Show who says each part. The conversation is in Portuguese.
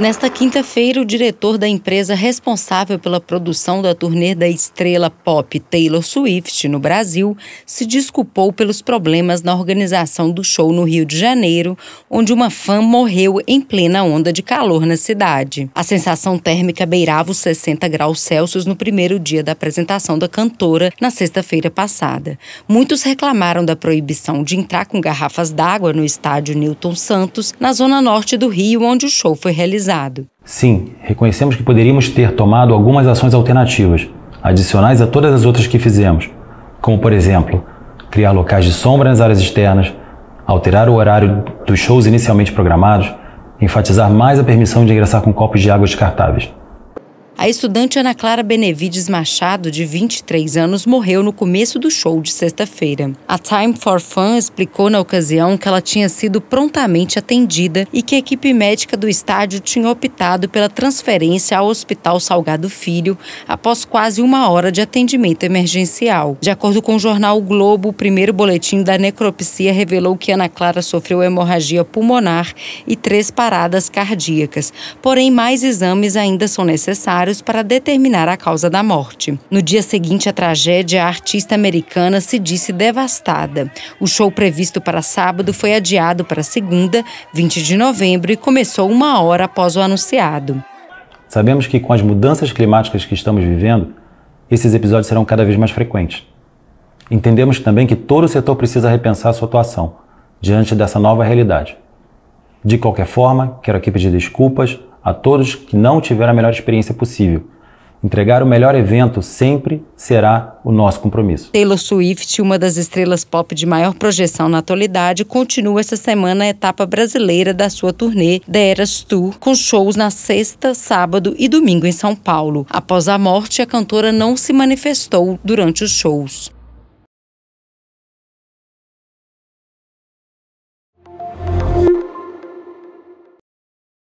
Speaker 1: Nesta quinta-feira, o diretor da empresa responsável pela produção da turnê da estrela pop Taylor Swift no Brasil se desculpou pelos problemas na organização do show no Rio de Janeiro, onde uma fã morreu em plena onda de calor na cidade. A sensação térmica beirava os 60 graus Celsius no primeiro dia da apresentação da cantora, na sexta-feira passada. Muitos reclamaram da proibição de entrar com garrafas d'água no estádio Newton Santos, na zona norte do Rio, onde o show foi realizado realizado.
Speaker 2: Sim, reconhecemos que poderíamos ter tomado algumas ações alternativas, adicionais a todas as outras que fizemos, como, por exemplo, criar locais de sombra nas áreas externas, alterar o horário dos shows inicialmente programados, enfatizar mais a permissão de ingressar com copos de água descartáveis.
Speaker 1: A estudante Ana Clara Benevides Machado, de 23 anos, morreu no começo do show de sexta-feira. A Time for Fun explicou na ocasião que ela tinha sido prontamente atendida e que a equipe médica do estádio tinha optado pela transferência ao Hospital Salgado Filho após quase uma hora de atendimento emergencial. De acordo com o jornal o Globo, o primeiro boletim da necropsia revelou que Ana Clara sofreu hemorragia pulmonar e três paradas cardíacas. Porém, mais exames ainda são necessários para determinar a causa da morte. No dia seguinte à tragédia, a artista americana se disse devastada. O show previsto para sábado foi adiado para segunda, 20 de novembro, e começou uma hora após o anunciado.
Speaker 2: Sabemos que com as mudanças climáticas que estamos vivendo, esses episódios serão cada vez mais frequentes. Entendemos também que todo o setor precisa repensar sua atuação diante dessa nova realidade. De qualquer forma, quero aqui pedir desculpas a todos que não tiveram a melhor experiência possível. Entregar o melhor evento sempre será o nosso compromisso. Taylor
Speaker 1: Swift, uma das estrelas pop de maior projeção na atualidade, continua essa semana a etapa brasileira da sua turnê The Eras Tour, com shows na sexta, sábado e domingo em São Paulo. Após a morte, a cantora não se manifestou durante os shows.